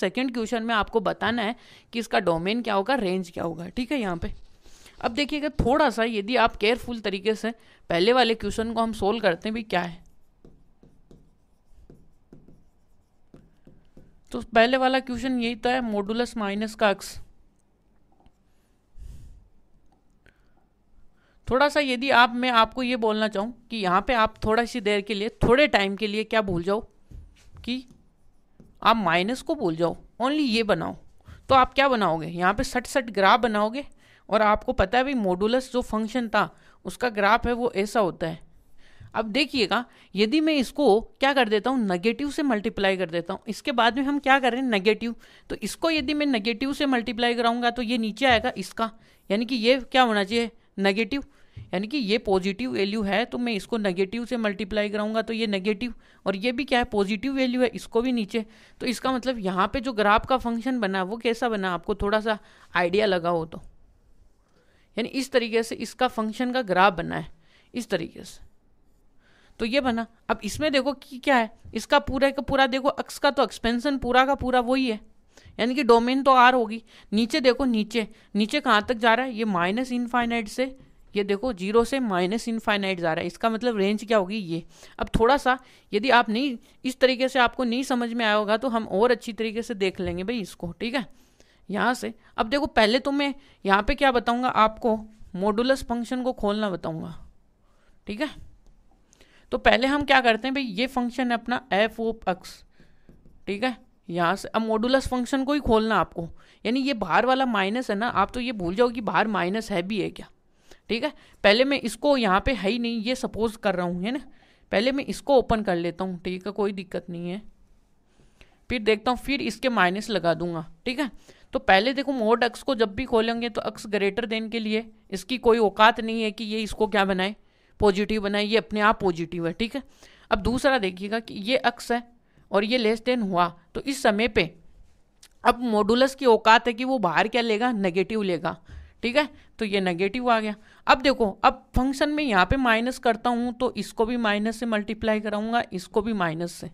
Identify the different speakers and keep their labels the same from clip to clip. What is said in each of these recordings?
Speaker 1: second question में आपको बताना है कि इसका डोमेन क्या होगा रेंज क्या होगा ठीक है यहाँ पे अब देखिएगा थोड़ा सा यदि आप केयरफुल तरीके से पहले वाले क्वेश्चन को हम सोल्व करते हैं भी क्या है तो पहले वाला क्वेश्चन यही था मोडुलस माइनस का अक्स थोड़ा सा यदि आप मैं आपको ये बोलना चाहूँ कि यहाँ पे आप थोड़ा सी देर के लिए थोड़े टाइम के लिए क्या भूल जाओ कि आप माइनस को भूल जाओ ओनली ये बनाओ तो आप क्या बनाओगे यहाँ पे सट सट ग्राफ बनाओगे और आपको पता है भाई मोडुलस जो फंक्शन था उसका ग्राफ है वो ऐसा होता है अब देखिएगा यदि मैं इसको क्या कर देता हूँ नेगेटिव से मल्टीप्लाई कर देता हूँ इसके बाद में हम क्या कर रहे हैं नेगेटिव तो इसको यदि मैं नेगेटिव से मल्टीप्लाई कराऊंगा तो ये नीचे आएगा इसका यानी कि ये क्या होना चाहिए नेगेटिव यानी कि ये पॉजिटिव वैल्यू है तो मैं इसको नेगेटिव से मल्टीप्लाई कराऊंगा तो ये नेगेटिव और ये भी क्या है पॉजिटिव वैल्यू है इसको भी नीचे तो इसका मतलब यहाँ पे जो ग्राफ का फंक्शन बना वो कैसा बना आपको थोड़ा सा आइडिया लगा हो तो यानी इस तरीके से इसका फंक्शन का ग्राफ बना है इस तरीके से तो ये बना अब इसमें देखो कि क्या है इसका पूरा का पूरा देखो अक्स का तो एक्सपेंशन पूरा का पूरा वही है यानी कि डोमेन तो आर होगी नीचे देखो नीचे नीचे कहाँ तक जा रहा है ये माइनस इनफाइनाइट से ये देखो जीरो से माइनस इनफाइनाइट जा रहा है इसका मतलब रेंज क्या होगी ये अब थोड़ा सा यदि आप नहीं इस तरीके से आपको नहीं समझ में आया होगा तो हम और अच्छी तरीके से देख लेंगे भाई इसको ठीक है यहाँ से अब देखो पहले तो मैं यहाँ पे क्या बताऊँगा आपको मोडुलस फंक्शन को खोलना बताऊँगा ठीक है तो पहले हम क्या करते हैं भाई ये फंक्शन है अपना एफ ओ एक्स ठीक है यहाँ से अब मोडुलस फंक्शन को ही खोलना आपको यानी ये बाहर वाला माइनस है ना आप तो ये भूल जाओ कि बाहर माइनस है भी है क्या ठीक है पहले मैं इसको यहाँ पे है ही नहीं ये सपोज कर रहा हूँ है ना पहले मैं इसको ओपन कर लेता हूँ ठीक है कोई दिक्कत नहीं है फिर देखता हूँ फिर इसके माइनस लगा दूंगा ठीक है तो पहले देखो मोड अक्स को जब भी खोलेंगे तो अक्स ग्रेटर देन के लिए इसकी कोई औकात नहीं है कि ये इसको क्या बनाए पॉजिटिव बनाए ये अपने आप पॉजिटिव है ठीक है अब दूसरा देखिएगा कि ये अक्स है और ये लेस देन हुआ तो इस समय पे अब मॉडुलस की औकात है कि वो बाहर क्या लेगा नेगेटिव लेगा ठीक है तो ये नेगेटिव आ गया अब देखो अब फंक्शन में यहाँ पे माइनस करता हूँ तो इसको भी माइनस से मल्टीप्लाई कराऊंगा इसको भी माइनस से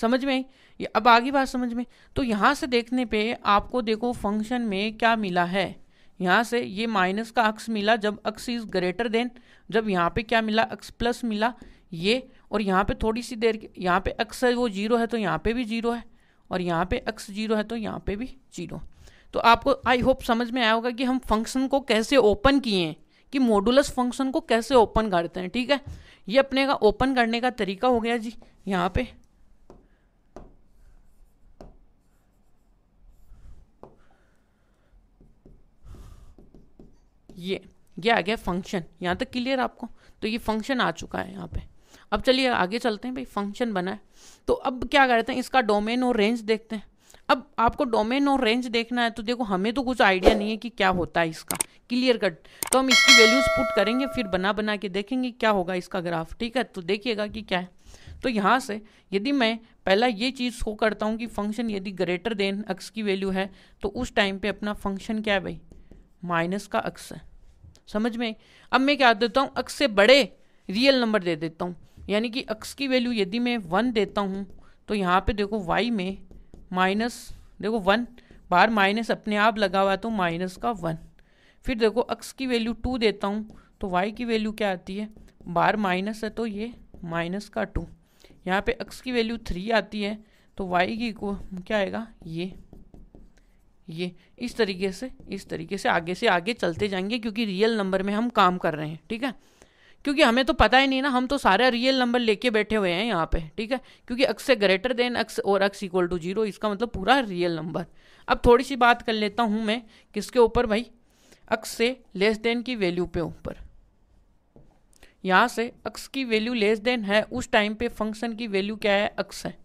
Speaker 1: समझ में ये अब आगे बात समझ में तो यहाँ से देखने पे आपको देखो फंक्शन में क्या मिला है यहाँ से ये माइनस का अक्स मिला जब अक्स इज ग्रेटर देन जब यहाँ पे क्या मिला अक्स प्लस मिला ये और यहाँ पे थोड़ी सी देर यहाँ पे अक्स है वो जीरो है तो यहाँ पे भी जीरो है और यहाँ पे अक्स जीरो है तो यहाँ पे भी जीरो है तो आपको आई होप समझ में आया होगा कि हम फंक्शन को कैसे ओपन किए हैं कि मॉडुलस फंक्शन को कैसे ओपन करते हैं ठीक है ये अपने का ओपन करने का तरीका हो गया जी यहाँ पे ये ये आ गया फंक्शन यहाँ तक क्लियर आपको तो ये फंक्शन आ चुका है यहाँ पे अब चलिए आगे चलते हैं भाई फंक्शन बना है तो अब क्या करते हैं इसका डोमेन और रेंज देखते हैं अब आपको डोमेन और रेंज देखना है तो देखो हमें तो कुछ आइडिया नहीं है कि क्या होता है इसका क्लियर कट तो हम इसकी वैल्यूज़ पुट करेंगे फिर बना बना के देखेंगे क्या होगा इसका ग्राफ ठीक है तो देखिएगा कि क्या है तो यहाँ से यदि मैं पहला ये चीज़ शो करता हूँ कि फंक्शन यदि ग्रेटर देन अक्स की वैल्यू है तो उस टाइम पे अपना फंक्शन क्या है भाई माइनस का अक्स है समझ में अब मैं क्या देता हूँ अक्स से बड़े रियल नंबर दे देता हूँ यानी कि अक्स की वैल्यू यदि मैं वन देता हूँ तो यहाँ पे देखो वाई में माइनस देखो वन बाहर माइनस अपने आप लगा हुआ तो माइनस का वन फिर देखो एक्स की वैल्यू टू देता हूँ तो वाई की वैल्यू क्या आती है बाहर माइनस है तो ये माइनस का टू यहाँ पे एक्स की वैल्यू थ्री आती है तो वाई की को क्या आएगा ये ये इस तरीके से इस तरीके से आगे से आगे चलते जाएंगे क्योंकि रियल नंबर में हम काम कर रहे हैं ठीक है क्योंकि हमें तो पता ही नहीं ना हम तो सारे रियल नंबर लेके बैठे हुए हैं यहाँ पे ठीक है क्योंकि एक्स से ग्रेटर देन एक्स और एक्स इक्वल टू जीरो इसका मतलब पूरा रियल नंबर अब थोड़ी सी बात कर लेता हूँ मैं किसके ऊपर भाई अक्स से लेस देन की वैल्यू पे ऊपर यहाँ से अक्स की वैल्यू लेस देन है उस टाइम पे फंक्शन की वैल्यू क्या है अक्स है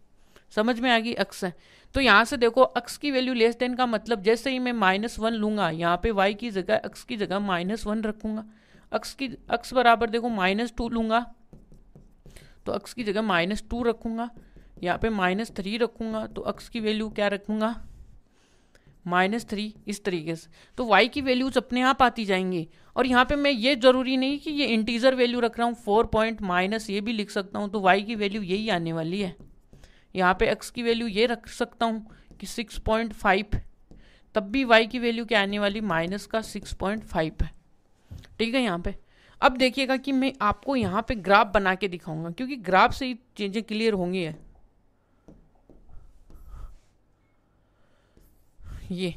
Speaker 1: समझ में आ गई अक्स है तो यहाँ से देखो अक्स की वैल्यू लेस देन का मतलब जैसे ही मैं माइनस वन लूँगा यहाँ पे वाई की जगह अक्स की जगह माइनस वन रखूँगा अक्स की अक्स बराबर देखो माइनस टू लूँगा तो अक्स की जगह माइनस टू रखूँगा यहाँ पे माइनस थ्री रखूँगा तो अक्स की वैल्यू क्या रखूँगा माइनस थ्री इस तरीके से तो वाई की वैल्यूज अपने आप आती जाएंगी और यहाँ पे मैं ये जरूरी नहीं कि ये इंटीजर वैल्यू रख रहा हूँ फोर पॉइंट माइनस ये भी लिख सकता हूँ तो वाई की वैल्यू यही आने वाली है यहाँ पे एक्स की वैल्यू ये रख सकता हूँ कि सिक्स पॉइंट फाइव तब भी वाई की वैल्यू क्या आने वाली माइनस का सिक्स पॉइंट फाइव है ठीक है यहाँ पे अब देखिएगा कि मैं आपको यहाँ पे ग्राफ बना के दिखाऊंगा क्योंकि ग्राफ से ही चीज़ें क्लियर होंगी है ये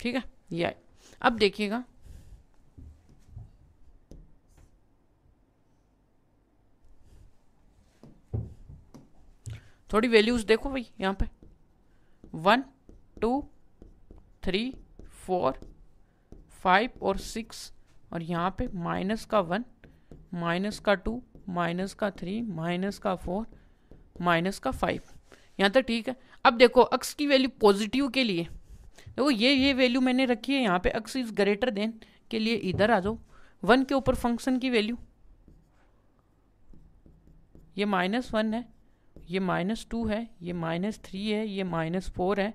Speaker 1: ठीक है ये अब देखिएगा थोड़ी वैल्यूज देखो भाई यहाँ पे one two three four five और सिक्स और यहाँ पे माइनस का वन माइनस का टू माइनस का थ्री माइनस का फोर माइनस का फाइव यहाँ तक ठीक है अब देखो अक्स की वैल्यू पॉजिटिव के लिए देखो ये ये वैल्यू मैंने रखी है यहाँ पे अक्स इज ग्रेटर देन के लिए इधर आ जाओ वन के ऊपर फंक्शन की वैल्यू ये माइनस वन है ये माइनस टू है ये माइनस थ्री है ये माइनस फोर है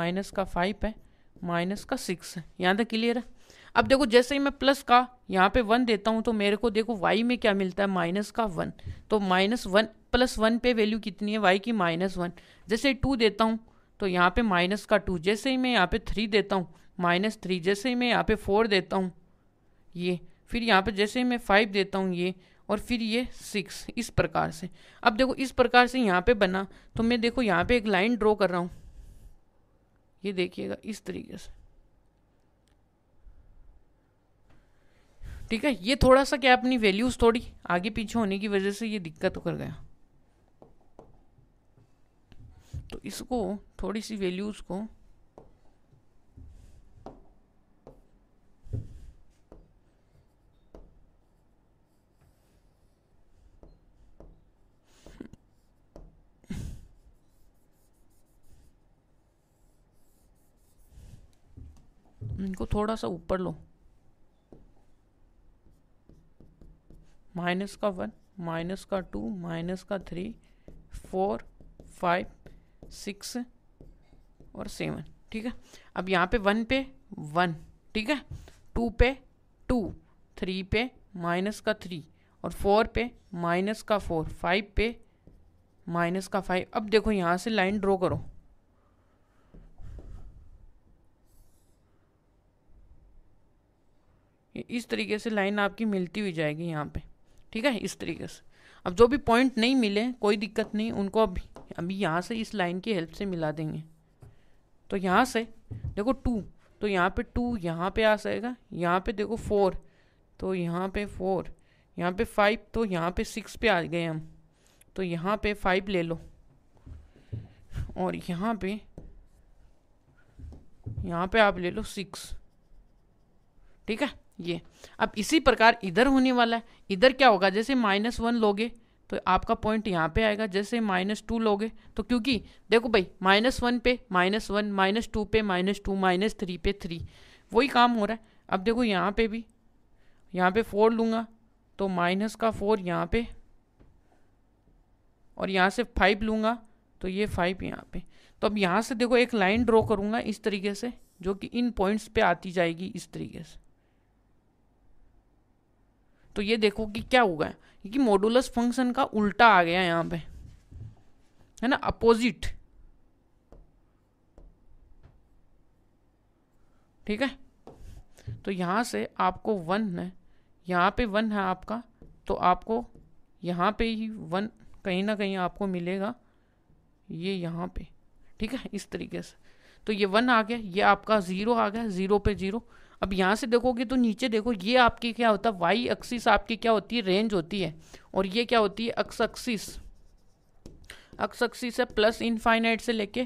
Speaker 1: माइनस का फाइव है माइनस का सिक्स यहाँ तक क्लियर है अब देखो जैसे ही मैं प्लस का यहाँ पे वन देता हूँ तो मेरे को देखो वाई में क्या मिलता है माइनस का वन तो माइनस वन प्लस वन पे वैल्यू कितनी है वाई की माइनस वन जैसे टू देता हूँ तो यहाँ पे माइनस का टू जैसे ही मैं यहाँ पे थ्री देता हूँ माइनस थ्री जैसे ही मैं यहाँ पे फोर देता हूँ ये फिर यहाँ पे जैसे ही मैं फाइव देता हूँ ये और फिर ये सिक्स इस प्रकार से अब देखो इस प्रकार से यहाँ पे बना तो मैं देखो यहाँ पे एक लाइन ड्रॉ कर रहा हूँ ये देखिएगा इस तरीके से ठीक है ये थोड़ा सा क्या अपनी वैल्यूज थोड़ी आगे पीछे होने की वजह से ये दिक्कत कर गया तो इसको थोड़ी सी वैल्यूज को इनको थोड़ा सा ऊपर लो माइनस का वन माइनस का टू माइनस का थ्री फोर फाइव सिक्स और सेवन ठीक है अब यहाँ पे वन पे वन ठीक है टू पे टू थ्री पे माइनस का थ्री और फोर पे माइनस का फोर फाइव पे माइनस का फाइव अब देखो यहाँ से लाइन ड्रॉ करो इस तरीके से लाइन आपकी मिलती हुई जाएगी यहाँ पे ठीक है इस तरीके से अब जो भी पॉइंट नहीं मिले कोई दिक्कत नहीं उनको अभी अभी यहाँ से इस लाइन की हेल्प से मिला देंगे तो यहाँ से देखो टू तो यहाँ पे टू यहाँ पे आ जाएगा यहाँ पे देखो फोर तो यहाँ पे फोर यहाँ पे फाइव तो यहाँ पे सिक्स पे आ गए हम तो यहाँ पे फाइव ले लो और यहाँ पे यहाँ पे आप ले लो सिक्स ठीक है ये अब इसी प्रकार इधर होने वाला है इधर क्या होगा जैसे माइनस वन लोगे तो आपका पॉइंट यहाँ पे आएगा जैसे माइनस टू लोगे तो क्योंकि देखो भाई माइनस वन पे माइनस वन माइनस टू पे माइनस टू माइनस थ्री पे थ्री वही काम हो रहा है अब देखो यहाँ पे भी यहाँ पे फोर लूँगा तो माइनस का फोर यहाँ पे और यहाँ से फाइव लूँगा तो ये फाइव यहाँ पे तो अब यहाँ से देखो एक लाइन ड्रॉ करूँगा इस तरीके से जो कि इन पॉइंट्स पर आती जाएगी इस तरीके से तो ये देखो कि क्या हुआ है क्योंकि मॉडुलस फंक्शन का उल्टा आ गया यहाँ पे है ना अपोजिट ठीक है तो यहां से आपको वन है यहाँ पे वन है आपका तो आपको यहां पे ही वन कहीं ना कहीं आपको मिलेगा ये यहाँ पे ठीक है इस तरीके से तो ये वन आ गया ये आपका ज़ीरो आ गया ज़ीरो पे ज़ीरो अब यहाँ से देखोगे तो नीचे देखो ये आपकी क्या होता है वाई एक्सिस आपकी क्या होती है रेंज होती है और ये क्या होती है अक्स एक्सिस अक्स एक्सिस है प्लस इनफाइनाइट से लेके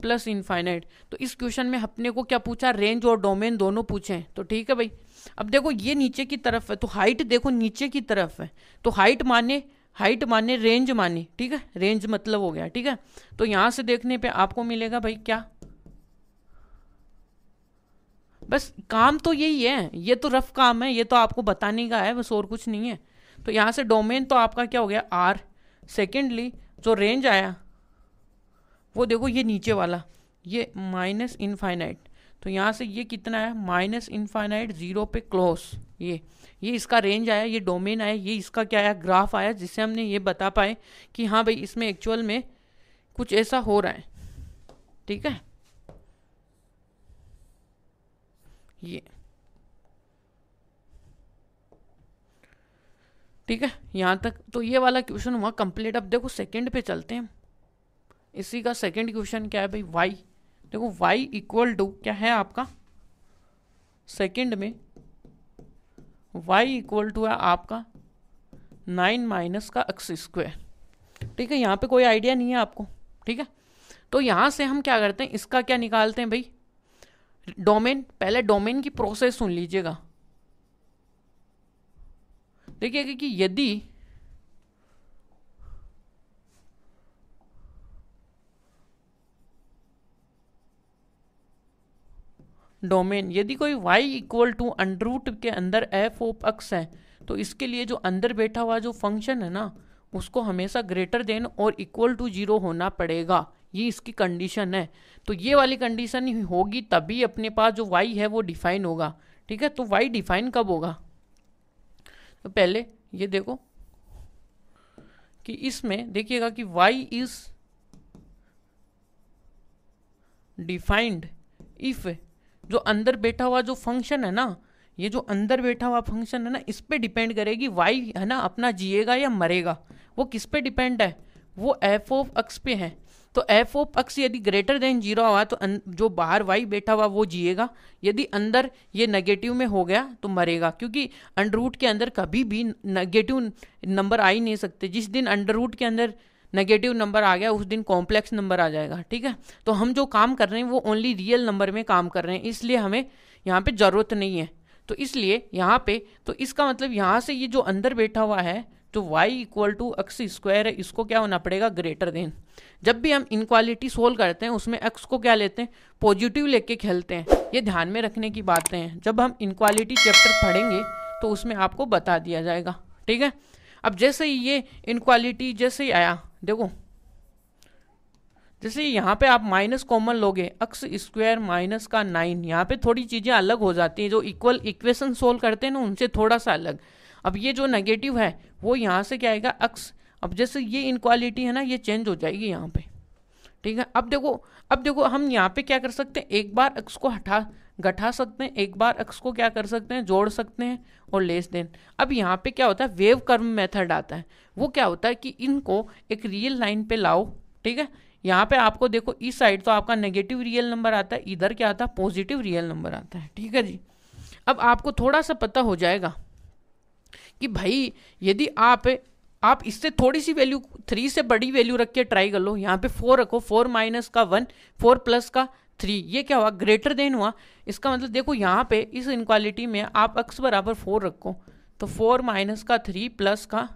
Speaker 1: प्लस इनफाइनाइट तो इस क्वेश्चन में अपने को क्या पूछा रेंज और डोमेन दोनों पूछे हैं तो ठीक है भाई अब देखो ये नीचे की तरफ है तो हाइट देखो नीचे की तरफ है तो हाइट माने हाइट माने रेंज माने ठीक है रेंज मतलब हो गया ठीक है तो यहाँ से देखने पे आपको मिलेगा भाई क्या बस काम तो यही है ये तो रफ काम है ये तो आपको बताने का है बस और कुछ नहीं है तो यहाँ से डोमेन तो आपका क्या हो गया आर सेकेंडली जो रेंज आया वो देखो ये नीचे वाला ये माइनस इनफाइनाइट तो यहाँ से ये कितना है माइनस इनफाइनाइट ज़ीरो पे क्लोज ये ये इसका रेंज आया ये डोमेन आया ये इसका क्या आया ग्राफ आया जिससे हमने ये बता पाए कि हाँ भाई इसमें एक्चुअल में कुछ ऐसा हो रहा है ठीक है ये ठीक है यहाँ तक तो ये वाला क्वेश्चन हुआ कंप्लीट अब देखो सेकंड पे चलते हैं इसी का सेकंड क्वेश्चन क्या है भाई वाई देखो वाई इक्वल टू क्या है आपका सेकंड में वाई इक्वल टू है आपका नाइन माइनस का एक्स स्क्वायर ठीक है यहाँ पे कोई आइडिया नहीं है आपको ठीक है तो यहाँ से हम क्या करते हैं इसका क्या निकालते हैं भाई डोमेन पहले डोमेन की प्रोसेस सुन लीजिएगा देखिए कि यदि डोमेन यदि कोई y इक्वल टू अंडरूट के अंदर एफ ओप अक्स है तो इसके लिए जो अंदर बैठा हुआ जो फंक्शन है ना उसको हमेशा ग्रेटर देन और इक्वल टू जीरो होना पड़ेगा ये इसकी कंडीशन है तो ये वाली कंडीशन होगी तभी अपने पास जो वाई है वो डिफाइन होगा ठीक है तो वाई डिफाइन कब होगा तो पहले ये देखो कि इसमें देखिएगा कि y इज डिफाइंड इफ जो अंदर बैठा हुआ जो फंक्शन है ना ये जो अंदर बैठा हुआ फंक्शन है ना इस पर डिपेंड करेगी वाई है ना अपना जिएगा या मरेगा वो किस पे डिपेंड है वो एफ ऑफ एक्स पे है तो एफ ओ पक्ष यदि ग्रेटर देन जीरो हुआ तो जो बाहर वाई बैठा हुआ वो जिएगा यदि अंदर ये नेगेटिव में हो गया तो मरेगा क्योंकि अंडर रूट के अंदर कभी भी नेगेटिव नंबर आ ही नहीं सकते जिस दिन अंडर रूट के अंदर नेगेटिव नंबर आ गया उस दिन कॉम्प्लेक्स नंबर आ जाएगा ठीक है तो हम जो काम कर रहे हैं वो ओनली रियल नंबर में काम कर रहे हैं इसलिए हमें यहाँ पे ज़रूरत नहीं है तो इसलिए यहाँ पे तो इसका मतलब यहाँ से ये जो अंदर बैठा हुआ है जो तो y equal to x square है इसको क्या होना पड़ेगा ग्रेटर देन जब भी हम इनक्वालिटी सोल्व करते हैं उसमें x को क्या लेते हैं पॉजिटिव लेके खेलते हैं ये ध्यान में रखने की बातें हैं जब हम इनक्वालिटी चैप्टर पढ़ेंगे तो उसमें आपको बता दिया जाएगा ठीक है अब जैसे ही ये इनक्वालिटी जैसे ही आया देखो जैसे यहाँ पे आप माइनस कॉमन लोगे एक्स स्क्वायर माइनस का नाइन यहाँ पे थोड़ी चीज़ें अलग हो जाती हैं जो इक्वल इक्वेशन सोल्व करते हैं ना उनसे थोड़ा सा अलग अब ये जो नेगेटिव है वो यहाँ से क्या आएगा अक्स अब जैसे ये इनक्वालिटी है ना ये चेंज हो जाएगी यहाँ पे ठीक है अब देखो अब देखो हम यहाँ पे क्या कर सकते हैं एक बार अक्स को हटा घटा सकते हैं एक बार अक्स को क्या कर सकते हैं जोड़ सकते हैं और लेस देन अब यहाँ पे क्या होता है वेव कर्म मेथड आता है वो क्या होता है कि इनको एक रियल लाइन पे लाओ ठीक है यहाँ पे आपको देखो इस साइड तो आपका नेगेटिव रियल नंबर आता है इधर क्या आता है पॉजिटिव रियल नंबर आता है ठीक है जी अब आपको थोड़ा सा पता हो जाएगा कि भाई यदि आप आप इससे थोड़ी सी वैल्यू थ्री से बड़ी वैल्यू रख के ट्राई कर लो यहाँ पे फोर रखो फोर माइनस का वन फोर प्लस का थ्री ये क्या हुआ ग्रेटर देन हुआ इसका मतलब देखो यहाँ पे इस इनक्वालिटी में आप अक्स बराबर फोर रखो तो फोर माइनस का थ्री प्लस का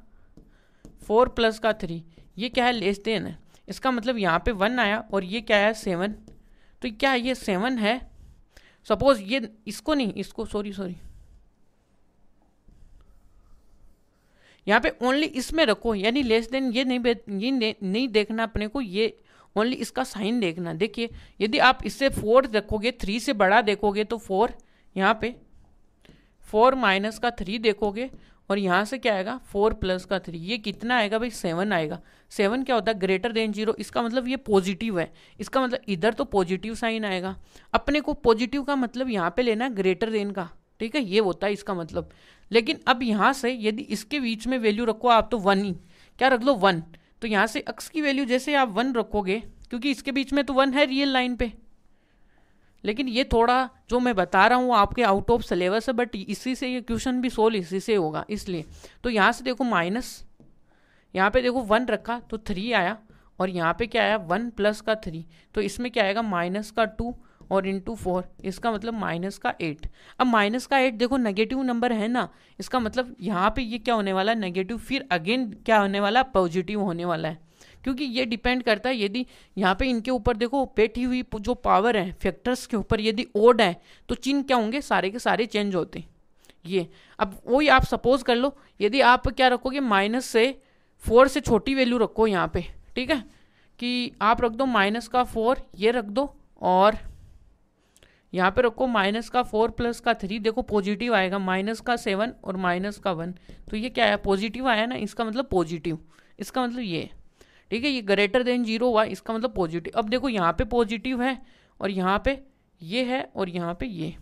Speaker 1: फोर प्लस का थ्री ये क्या है लेस देन है इसका मतलब यहाँ पे वन आया और ये क्या आया सेवन तो क्या ये सेवन है सपोज ये इसको नहीं इसको सॉरी सॉरी यहाँ पे ओनली इसमें रखो यानी लेस देन ये नहीं ये नहीं देखना अपने को ये ओनली इसका साइन देखना देखिए यदि आप इससे फोर रखोगे थ्री से बड़ा देखोगे तो फोर यहाँ पे फोर माइनस का थ्री देखोगे और यहाँ से क्या आएगा फोर प्लस का थ्री ये कितना आएगा भाई सेवन आएगा सेवन क्या होता है ग्रेटर देन जीरो इसका मतलब ये पॉजिटिव है इसका मतलब इधर तो पॉजिटिव साइन आएगा अपने को पॉजिटिव का मतलब यहाँ पे लेना है ग्रेटर देन का ठीक है ये होता है इसका मतलब लेकिन अब यहाँ से यदि इसके बीच में वैल्यू रखो आप तो वन ही क्या रख लो वन तो यहाँ से अक्स की वैल्यू जैसे आप वन रखोगे क्योंकि इसके बीच में तो वन है रियल लाइन पे लेकिन ये थोड़ा जो मैं बता रहा हूँ आपके आउट ऑफ सिलेबस है बट इसी से ये क्वेश्चन भी सोल्व इसी से होगा इसलिए तो यहाँ से देखो माइनस यहाँ पे देखो वन रखा तो थ्री आया और यहाँ पे क्या आया वन प्लस का थ्री तो इसमें क्या आएगा माइनस का टू और इंटू फोर इसका मतलब माइनस का एट अब माइनस का एट देखो नेगेटिव नंबर है ना इसका मतलब यहाँ पे ये क्या होने वाला है नेगेटिव फिर अगेन क्या होने वाला पॉजिटिव होने वाला है क्योंकि ये डिपेंड करता है यदि यहाँ पे इनके ऊपर देखो बैठी हुई जो पावर है फैक्टर्स के ऊपर यदि ओड है तो चिन्ह क्या होंगे सारे के सारे चेंज होते ये अब वही आप सपोज कर लो यदि आप क्या रखोगे माइनस से फोर से छोटी वैल्यू रखो यहाँ पे ठीक है कि आप रख दो माइनस का फोर ये रख दो और यहाँ पे रखो माइनस का फोर प्लस का थ्री देखो पॉजिटिव आएगा माइनस का सेवन और माइनस का वन तो ये क्या है पॉजिटिव आया ना इसका मतलब पॉजिटिव इसका मतलब ये ठीक है ये ग्रेटर देन जीरो हुआ इसका मतलब पॉजिटिव अब देखो यहाँ पे पॉजिटिव है और यहाँ पे ये है और यहाँ पे ये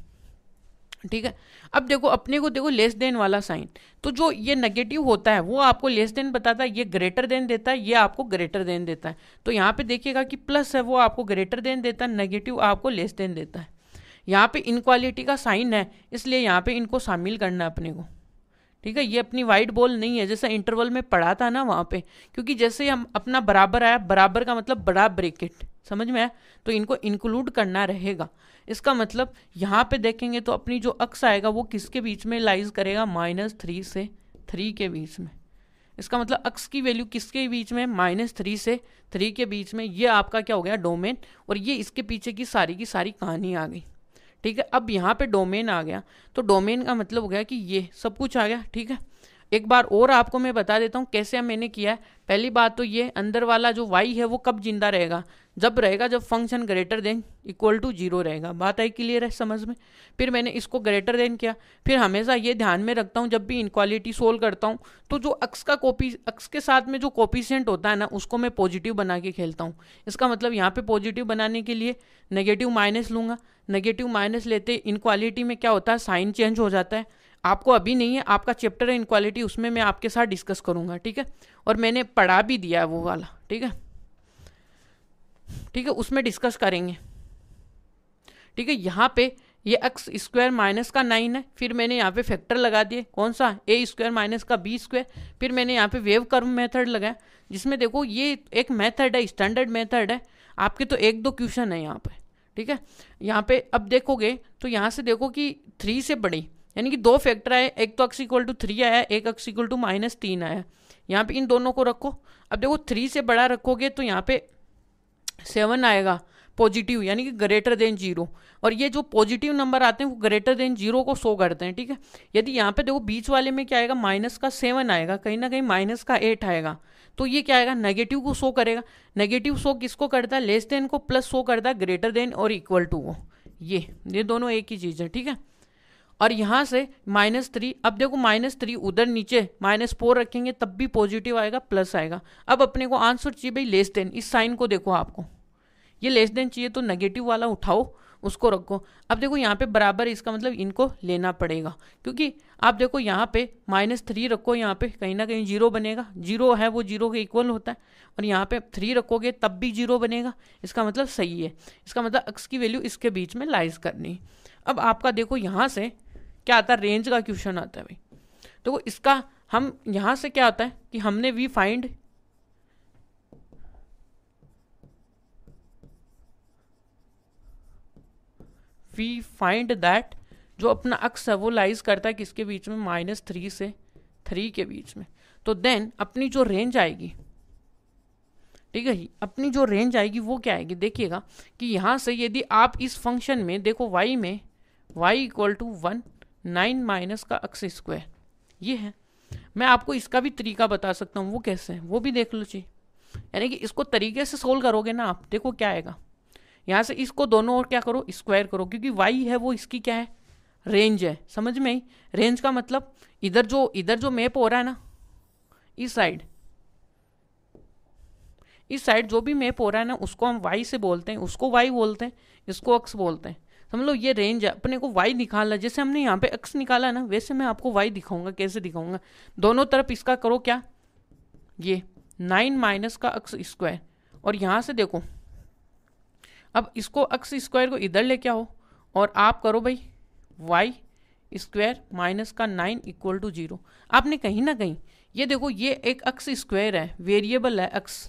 Speaker 1: ठीक है अब देखो अपने को देखो लेस देन वाला साइन तो जो ये नेगेटिव होता है वो आपको लेस देन बताता है ये ग्रेटर देन देता है ये आपको ग्रेटर देन देता है तो यहाँ पे देखिएगा कि प्लस है वो आपको ग्रेटर देन देता है नेगेटिव आपको लेस देन देता है यहाँ पे इनक्वालिटी का साइन है इसलिए यहाँ पे इनको शामिल करना है अपने को ठीक है ये अपनी वाइट बॉल नहीं है जैसे इंटरवल में पढ़ा था ना वहाँ पे क्योंकि जैसे हम अपना बराबर आया बराबर का मतलब बड़ा ब्रेकेट समझ में आया तो इनको इंक्लूड करना रहेगा इसका मतलब यहाँ पे देखेंगे तो अपनी जो अक्स आएगा वो किसके बीच में लाइज करेगा माइनस थ्री से थ्री के बीच में इसका मतलब अक्स की वैल्यू किसके बीच में माइनस थ्री से थ्री के बीच में ये आपका क्या हो गया डोमेन और ये इसके पीछे की सारी की सारी कहानी आ गई ठीक है अब यहाँ पे डोमेन आ गया तो डोमेन का मतलब हो गया कि ये सब कुछ आ गया ठीक है एक बार और आपको मैं बता देता हूँ कैसे मैंने किया है पहली बात तो ये अंदर वाला जो वाई है वो कब जिंदा रहेगा जब रहेगा जब function greater than equal to zero रहेगा बात आई क्लियर है समझ में फिर मैंने इसको ग्रेटर देन किया फिर हमेशा ये ध्यान में रखता हूँ जब भी इनक्वालिटी सोल्व करता हूँ तो जो अक्स का कॉपी अक्स के साथ में जो कॉपीसेंट होता है ना उसको मैं पॉजिटिव बना के खेलता हूँ इसका मतलब यहाँ पर पॉजिटिव बनाने के लिए नेगेटिव माइनस लूँगा नेगेटिव माइनस लेते इनक्वालिटी में क्या होता है साइन चेंज हो जाता है आपको अभी नहीं है आपका चैप्टर है क्वालिटी उसमें मैं आपके साथ डिस्कस करूँगा ठीक है और मैंने पढ़ा भी दिया है वो वाला ठीक है ठीक है उसमें डिस्कस करेंगे ठीक है यहाँ पे ये एक्स स्क्वायर माइनस का नाइन है फिर मैंने यहाँ पे फैक्टर लगा दिए कौन सा ए स्क्वायर माइनस का बी स्क्वायर फिर मैंने यहाँ पे वेव कर्व मेथड लगाया जिसमें देखो ये एक मेथड है स्टैंडर्ड मेथड है आपके तो एक दो क्वेश्चन है यहाँ पे ठीक है यहाँ पे अब देखोगे तो यहाँ से देखो कि थ्री से बड़ी यानी कि दो फैक्टर आए एक तो अक्स इक्वल टू थ्री आया एक अक्स इक्वल टू माइनस तीन आया यहाँ पे इन दोनों को रखो अब देखो थ्री से बड़ा रखोगे तो यहाँ पे सेवन आएगा पॉजिटिव यानी कि ग्रेटर देन जीरो और ये जो पॉजिटिव नंबर आते हैं वो ग्रेटर देन जीरो को शो करते हैं ठीक है यदि यहाँ पे देखो बीच वाले में क्या आएगा माइनस का सेवन आएगा कहीं ना कहीं माइनस का एट आएगा तो ये क्या आएगा नेगेटिव को शो करेगा नेगेटिव शो किसको करता है लेस देन को प्लस शो करता है ग्रेटर देन और इक्वल टू वो ये ये दोनों एक ही चीज़ है ठीक है और यहाँ से माइनस थ्री अब देखो माइनस थ्री उधर नीचे माइनस फोर रखेंगे तब भी पॉजिटिव आएगा प्लस आएगा अब अपने को आंसर चाहिए भाई लेस देन इस साइन को देखो आपको ये लेस देन चाहिए तो नेगेटिव वाला उठाओ उसको रखो अब देखो यहाँ पे बराबर इसका मतलब इनको लेना पड़ेगा क्योंकि आप देखो यहाँ पे माइनस थ्री रखो यहाँ पे कहीं ना कहीं जीरो बनेगा जीरो है वो जीरो के इक्वल होता है और यहाँ पे थ्री रखोगे तब भी जीरो बनेगा इसका मतलब सही है इसका मतलब अक्स की वैल्यू इसके बीच में लाइज करनी अब आपका देखो यहाँ से क्या आता है रेंज का क्वेश्चन आता है भाई तो इसका हम यहां से क्या आता है कि हमने we find we find that जो अपना अक्स है वो लाइज करता है किसके बीच में माइनस थ्री से थ्री के बीच में तो देन अपनी जो रेंज आएगी ठीक है अपनी जो रेंज आएगी वो क्या आएगी देखिएगा कि यहां से यदि आप इस फंक्शन में देखो वाई में y equal to one nine minus का अक्स स्क्वायर ये है मैं आपको इसका भी तरीका बता सकता हूँ वो कैसे है वो भी देख लो जी यानी कि इसको तरीके से सोल्व करोगे ना आप देखो क्या आएगा यहाँ से इसको दोनों और क्या करो स्क्वायर करो क्योंकि वाई है वो इसकी क्या है रेंज है समझ में ही रेंज का मतलब इधर जो इधर जो मैप हो रहा है ना इस साइड इस साइड जो भी मैप हो रहा है ना उसको हम वाई से बोलते हैं उसको वाई बोलते हैं इसको अक्स बोलते हैं समझ लो ये रेंज है अपने को वाई निकालना जैसे हमने यहाँ पे एक्स निकाला ना वैसे मैं आपको वाई दिखाऊंगा कैसे दिखाऊंगा दोनों तरफ इसका करो क्या ये नाइन माइनस का अक्स स्क्वायर और यहाँ से देखो अब इसको अक्स स्क्वायर को इधर लेके आओ और आप करो भाई वाई स्क्वायर माइनस का नाइन इक्वल टू जीरो आपने कहीं ना कहीं ये देखो ये एक अक्स स्क्वायर है वेरिएबल है एक्स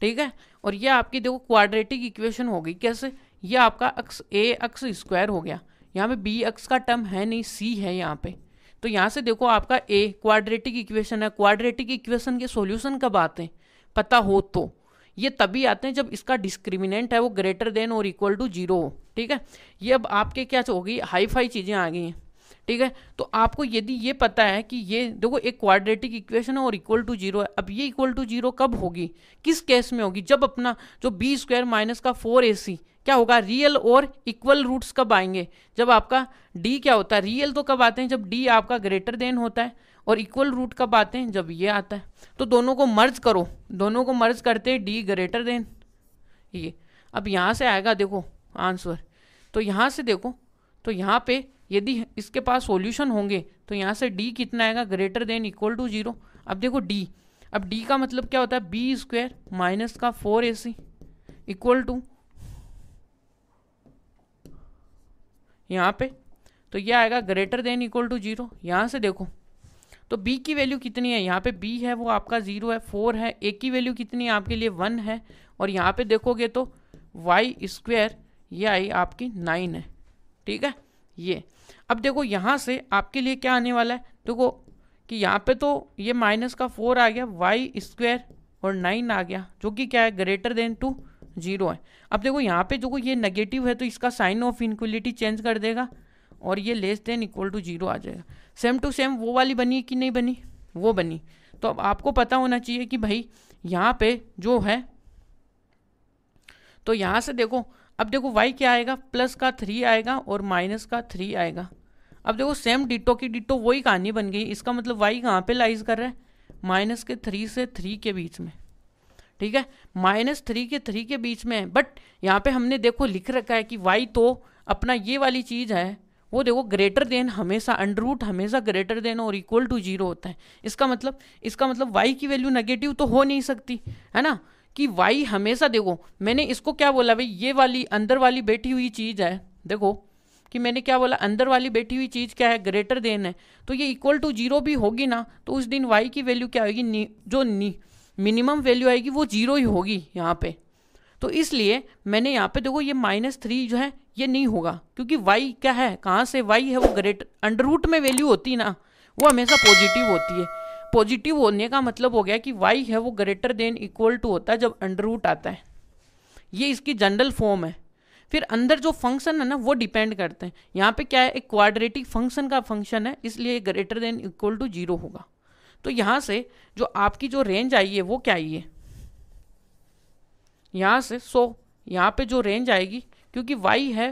Speaker 1: ठीक है और ये आपकी देखो क्वाड्रेटिक इक्वेशन हो गई कैसे ये आपका अक्स ए अक्स स्क्वायर हो गया यहाँ पे बी अक्स का टर्म है नहीं सी है यहाँ पे तो यहाँ से देखो आपका ए क्वाड्रेटिक इक्वेशन है क्वाड्रेटिक इक्वेशन के सॉल्यूशन कब आते हैं पता हो तो ये तभी आते हैं जब इसका डिस्क्रिमिनेंट है वो ग्रेटर देन और इक्वल टू जीरो हो ठीक है ये अब आपके क्या हो गई हाई फाई चीज़ें आ गई हैं ठीक है तो आपको यदि ये पता है कि ये देखो एक क्वाड्रेटिक इक्वेशन है और इक्वल टू जीरो है अब ये इक्वल टू जीरो कब होगी किस केस में होगी जब अपना जो बी स्क्वायर माइनस का फोर ए सी क्या होगा रियल और इक्वल रूट्स कब आएंगे जब आपका डी क्या होता है रियल तो कब आते हैं जब डी आपका ग्रेटर देन होता है और इक्वल रूट कब आते हैं जब ये आता है तो दोनों को मर्ज करो दोनों को मर्ज करते हैं डी ग्रेटर देन ये अब यहाँ से आएगा देखो आंसर तो यहाँ से देखो तो यहाँ पे यदि इसके पास सॉल्यूशन होंगे तो यहाँ से डी कितना आएगा greater than equal to zero अब देखो डी अब डी का मतलब क्या होता है बी स्क्वायर माइनस का four a c equal to यहाँ पे तो ये आएगा greater than equal to zero यहाँ से देखो तो b की वैल्यू कितनी है यहाँ पे b है वो आपका जीरो है फोर है a की वैल्यू कितनी है आपके लिए वन है और यहाँ पे देखोगे तो वाई स्क्वेयर ये आई आपकी नाइन है ठीक है ये अब देखो यहाँ से आपके लिए क्या आने वाला है देखो कि यहाँ पे तो ये माइनस का फोर आ गया वाई स्क्वेयर और नाइन आ गया जो कि क्या है ग्रेटर देन टू जीरो है अब देखो यहाँ पे देखो ये नेगेटिव है तो इसका साइन ऑफ इनक्वलिटी चेंज कर देगा और ये less than equal to zero आ जाएगा सेम टू सेम वो वाली बनी कि नहीं बनी वो बनी तो अब आपको पता होना चाहिए कि भाई यहाँ पे जो है तो यहाँ से देखो अब देखो वाई क्या आएगा प्लस का थ्री आएगा और माइनस का थ्री आएगा अब देखो सेम डिटो की डिटो वही कहानी बन गई इसका मतलब वाई कहाँ पे लाइज कर रहा है माइनस के थ्री से थ्री के बीच में ठीक है माइनस थ्री के थ्री के बीच में है बट यहाँ पे हमने देखो लिख रखा है कि वाई तो अपना ये वाली चीज़ है वो देखो ग्रेटर देन हमेशा अंडर रूट हमेशा ग्रेटर देन और इक्वल टू जीरो होता है इसका मतलब इसका मतलब वाई की वैल्यू नेगेटिव तो हो नहीं सकती है ना कि वाई हमेशा देखो मैंने इसको क्या बोला भाई ये वाली अंदर वाली बैठी हुई चीज़ है देखो कि मैंने क्या बोला अंदर वाली बैठी हुई चीज़ क्या है ग्रेटर देन है तो ये इक्वल टू जीरो भी होगी ना तो उस दिन वाई की वैल्यू क्या होगी जो नी मिनिमम वैल्यू आएगी वो जीरो ही होगी यहाँ पे तो इसलिए मैंने यहाँ पे देखो ये माइनस थ्री जो है ये नहीं होगा क्योंकि वाई क्या है कहाँ से वाई है वो ग्रेट अंडर रूट में वैल्यू होती ना वो हमेशा पॉजिटिव होती है पॉजिटिव होने का मतलब हो गया कि वाई है वो ग्रेटर देन इक्वल टू होता है जब अंडर रूट आता है ये इसकी जनरल फॉर्म है फिर अंदर जो फंक्शन है ना वो डिपेंड करते हैं यहाँ पे क्या है एक क्वाड्रेटिक फंक्शन का फंक्शन है इसलिए greater than equal to zero होगा तो यहाँ से जो आपकी जो रेंज आई है वो क्या आई है यहाँ से सो यहां यहाँ पे जो रेंज आएगी क्योंकि वाई है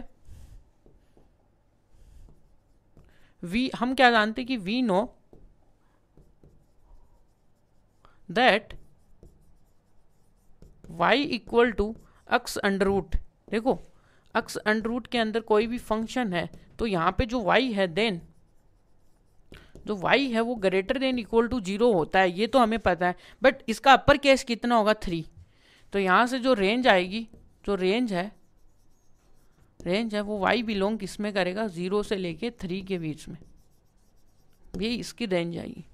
Speaker 1: वी हम क्या जानते कि we know that y equal to x under root देखो अक्स अंडर रूट के अंदर कोई भी फंक्शन है तो यहाँ पे जो वाई है देन जो तो वाई है वो greater than equal to zero होता है ये तो हमें पता है बट इसका अपर केस कितना होगा थ्री तो यहाँ से जो रेंज आएगी जो रेंज है रेंज है वो वाई बिलोंग किस में करेगा ज़ीरो से लेके थ्री के बीच में ये इसकी रेंज आएगी